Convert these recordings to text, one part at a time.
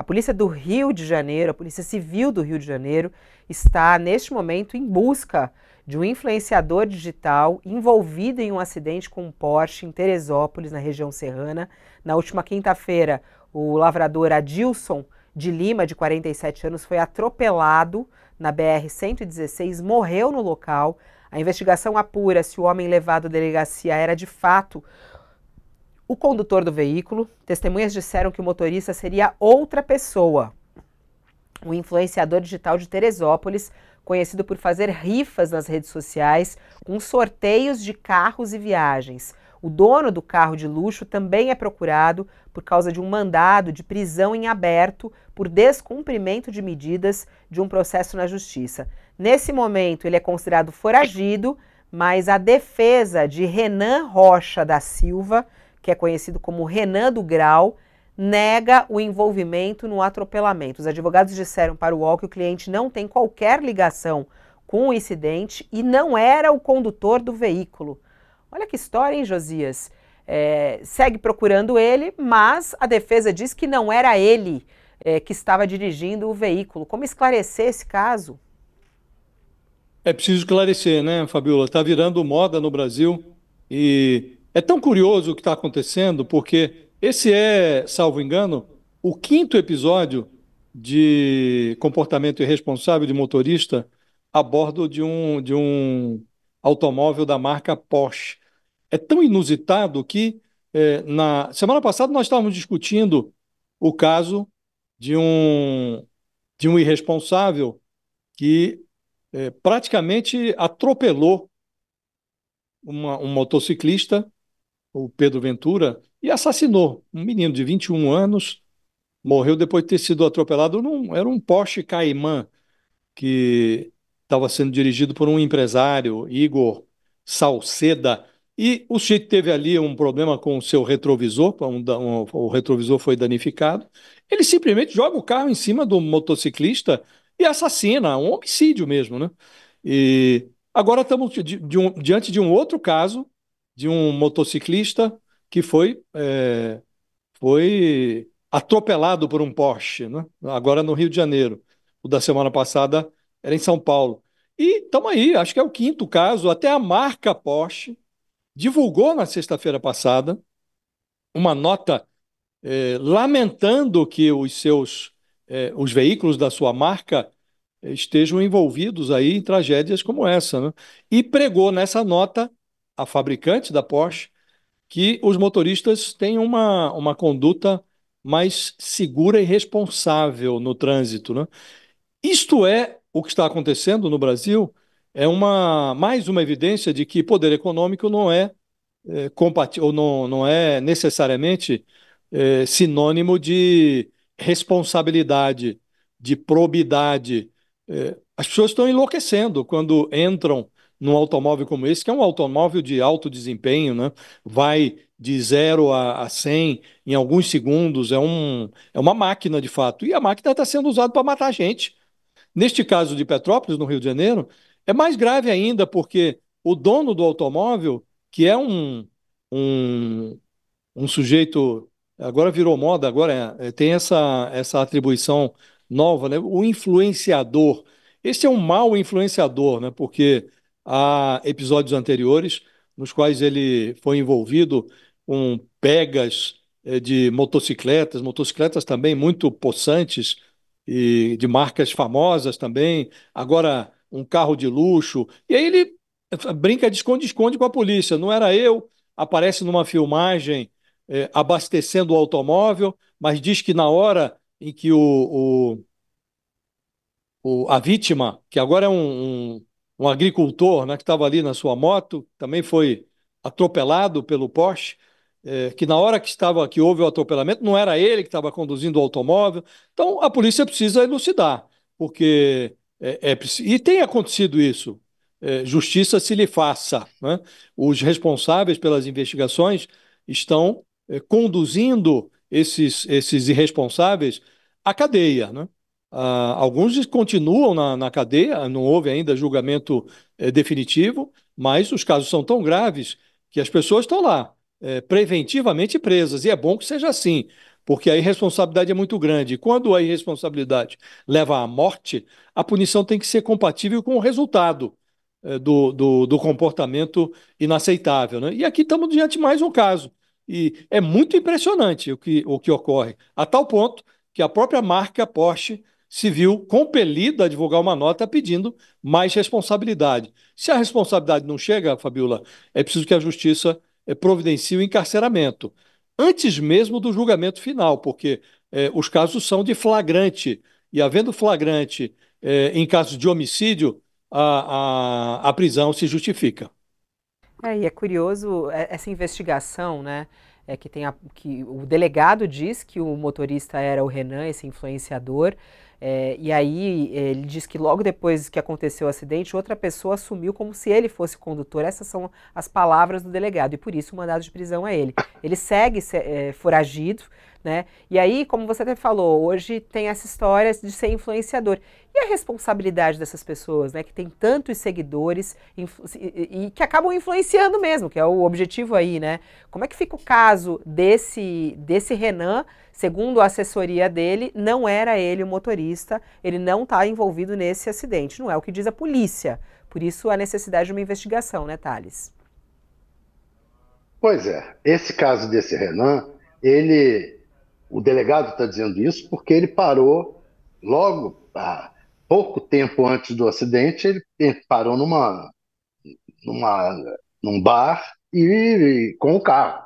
A Polícia do Rio de Janeiro, a Polícia Civil do Rio de Janeiro, está neste momento em busca de um influenciador digital envolvido em um acidente com um Porsche em Teresópolis, na região serrana. Na última quinta-feira, o lavrador Adilson de Lima, de 47 anos, foi atropelado na BR-116, morreu no local. A investigação apura se o homem levado à delegacia era de fato o condutor do veículo. Testemunhas disseram que o motorista seria outra pessoa, O influenciador digital de Teresópolis, conhecido por fazer rifas nas redes sociais com sorteios de carros e viagens. O dono do carro de luxo também é procurado por causa de um mandado de prisão em aberto por descumprimento de medidas de um processo na justiça. Nesse momento, ele é considerado foragido, mas a defesa de Renan Rocha da Silva que é conhecido como Renan do Grau, nega o envolvimento no atropelamento. Os advogados disseram para o UOL que o cliente não tem qualquer ligação com o incidente e não era o condutor do veículo. Olha que história, hein, Josias? É, segue procurando ele, mas a defesa diz que não era ele é, que estava dirigindo o veículo. Como esclarecer esse caso? É preciso esclarecer, né, Fabiola? Está virando moda no Brasil e é tão curioso o que está acontecendo, porque esse é, salvo engano, o quinto episódio de comportamento irresponsável de motorista a bordo de um, de um automóvel da marca Porsche. É tão inusitado que é, na semana passada nós estávamos discutindo o caso de um, de um irresponsável que é, praticamente atropelou uma, um motociclista o Pedro Ventura, e assassinou um menino de 21 anos, morreu depois de ter sido atropelado. Num, era um Porsche Cayman que estava sendo dirigido por um empresário, Igor Salceda, e o sujeito teve ali um problema com o seu retrovisor, um, um, o retrovisor foi danificado. Ele simplesmente joga o carro em cima do motociclista e assassina, um homicídio mesmo, né? E agora estamos um, diante de um outro caso de um motociclista que foi, é, foi atropelado por um Porsche, né? agora no Rio de Janeiro. O da semana passada era em São Paulo. E estamos aí, acho que é o quinto caso. Até a marca Porsche divulgou na sexta-feira passada uma nota é, lamentando que os seus é, os veículos da sua marca é, estejam envolvidos aí em tragédias como essa, né? E pregou nessa nota a fabricante da Porsche, que os motoristas tenham uma, uma conduta mais segura e responsável no trânsito, né? Isto é o que está acontecendo no Brasil, é uma mais uma evidência de que poder econômico não é, é compatível, ou não, não é necessariamente é, sinônimo de responsabilidade, de probidade. É, as pessoas estão enlouquecendo quando entram num automóvel como esse, que é um automóvel de alto desempenho, né? vai de 0 a, a 100 em alguns segundos, é, um, é uma máquina de fato. E a máquina está sendo usada para matar gente. Neste caso de Petrópolis, no Rio de Janeiro, é mais grave ainda, porque o dono do automóvel, que é um, um, um sujeito agora virou moda, agora é, é tem essa, essa atribuição nova, né? O influenciador. Esse é um mau influenciador, né? Porque a episódios anteriores, nos quais ele foi envolvido com pegas eh, de motocicletas, motocicletas também muito possantes e de marcas famosas também. Agora um carro de luxo. E aí ele eh, brinca de esconde-esconde com a polícia. Não era eu, aparece numa filmagem eh, abastecendo o automóvel, mas diz que na hora em que o, o, o a vítima, que agora é um, um um agricultor né, que estava ali na sua moto, também foi atropelado pelo Porsche, é, que na hora que estava que houve o atropelamento não era ele que estava conduzindo o automóvel. Então a polícia precisa elucidar, porque é, é e tem acontecido isso. É, justiça se lhe faça. Né? Os responsáveis pelas investigações estão é, conduzindo esses, esses irresponsáveis à cadeia. Né? Ah, alguns continuam na, na, cadeia, não houve ainda julgamento eh, definitivo, mas os casos são tão graves que as pessoas estão lá, eh, preventivamente presas. E é bom que seja assim, porque a irresponsabilidade é muito grande. quando a irresponsabilidade leva à morte, a punição tem que ser compatível com o resultado eh, do, do, do, comportamento inaceitável. Né? E aqui estamos diante de mais um caso. E é muito impressionante o que, o que ocorre, a tal ponto que a própria marca Porsche se viu compelido a divulgar uma nota pedindo mais responsabilidade. Se a responsabilidade não chega, Fabiola, é preciso que a justiça eh, providencie o encarceramento, antes mesmo do julgamento final, porque eh, os casos são de flagrante. E havendo flagrante eh, em casos de homicídio, a, a, a prisão se justifica. É, e é curioso é, essa investigação, né? É que, tem a, que o delegado diz que o motorista era o Renan, esse influenciador, é, e aí ele diz que logo depois que aconteceu o acidente, outra pessoa assumiu como se ele fosse condutor. Essas são as palavras do delegado e por isso o mandado de prisão é ele. Ele segue é, foragido, né? E aí, como você até falou, hoje tem essa história de ser influenciador. E a responsabilidade dessas pessoas, né, que tem tantos seguidores e, que acabam influenciando mesmo, que é o objetivo aí, né? Como é que fica o caso desse desse Renan, segundo a assessoria dele, não era ele o motorista, ele não está envolvido nesse acidente, não é o que diz a polícia. Por isso a necessidade de uma investigação, né, Thales? Pois é, esse caso desse Renan, ele o delegado está dizendo isso porque ele parou logo, há pouco tempo antes do acidente, ele parou numa, numa, num bar e, e com o carro,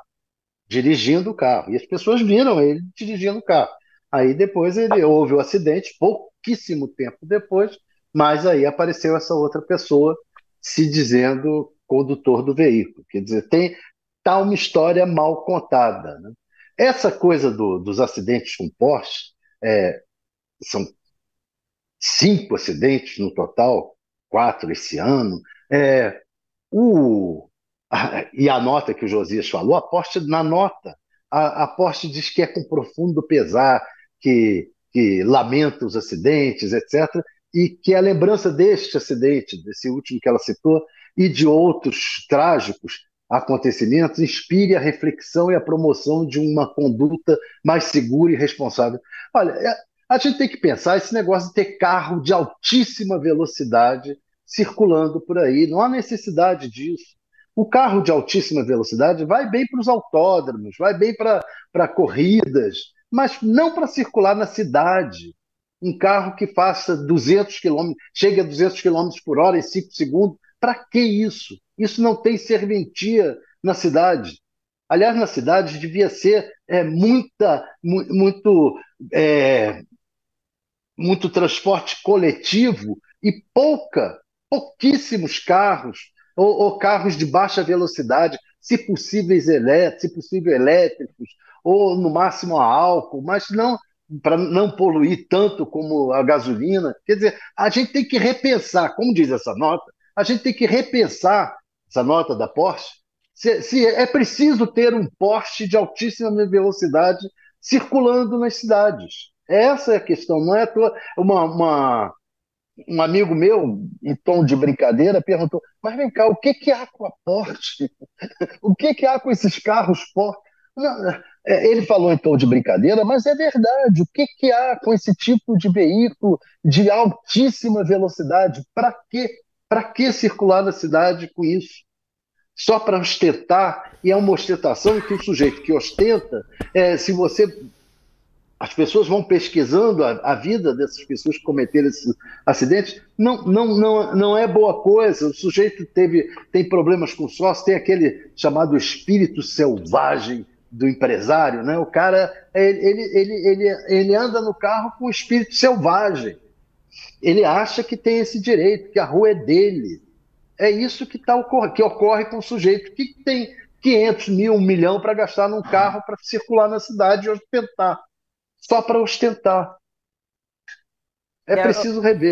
dirigindo o carro. E as pessoas viram ele dirigindo o carro. Aí depois ele houve o acidente, pouquíssimo tempo depois, mas aí apareceu essa outra pessoa se dizendo condutor do veículo. Quer dizer, tem tá uma história mal contada. Né? Essa coisa do, dos acidentes com Porsche, é, são cinco acidentes no total, quatro esse ano. É, o, a, e a nota que o Josias falou, a Porsche na nota, a, a Porsche diz que é com profundo pesar, que, que lamenta os acidentes, etc., e que a lembrança deste acidente, desse último que ela citou, e de outros trágicos, acontecimentos inspire a reflexão e a promoção de uma conduta mais segura e responsável. Olha, é, a gente tem que pensar esse negócio de ter carro de altíssima velocidade circulando por aí, não há necessidade disso. O carro de altíssima velocidade vai bem para os autódromos, vai bem para corridas, mas não para circular na cidade. Um carro que faça 200 km, chegue a 200 km por hora em 5 segundos, para que isso? Isso não tem serventia na cidade. Aliás, na cidade devia ser é, muita, mu muito, é, muito transporte coletivo e pouca, pouquíssimos carros ou, ou carros de baixa velocidade, se possíveis elétricos, se possível elétricos ou no máximo a álcool, mas não para não poluir tanto como a gasolina. Quer dizer, a gente tem que repensar, como diz essa nota, a gente tem que repensar essa nota da Porsche, se, se é preciso ter um Porsche de altíssima velocidade circulando nas cidades. Essa é a questão, não é à Uma, uma, um amigo meu, em tom de brincadeira, perguntou: Mas vem cá, o que, que há com a Porsche? o que, que há com esses carros Porsche? É, ele falou em tom de brincadeira, mas é verdade. O que, que há com esse tipo de veículo de altíssima velocidade? Para quê? Para que circular na cidade com isso? Só para ostentar, e é uma ostentação que o sujeito que ostenta, é, se você. As pessoas vão pesquisando a, a, vida dessas pessoas que cometeram esses acidentes, não, não, não, não é boa coisa. O sujeito teve, tem problemas com sócio, tem aquele chamado espírito selvagem do empresário, né? O cara ele, ele, ele, ele, anda no carro com espírito selvagem. Ele acha que tem esse direito, que a rua é dele. É isso que, tá, que ocorre com o sujeito que tem 500 mil, um milhão para gastar num carro para circular na cidade e ostentar. Só para ostentar. É, é preciso rever.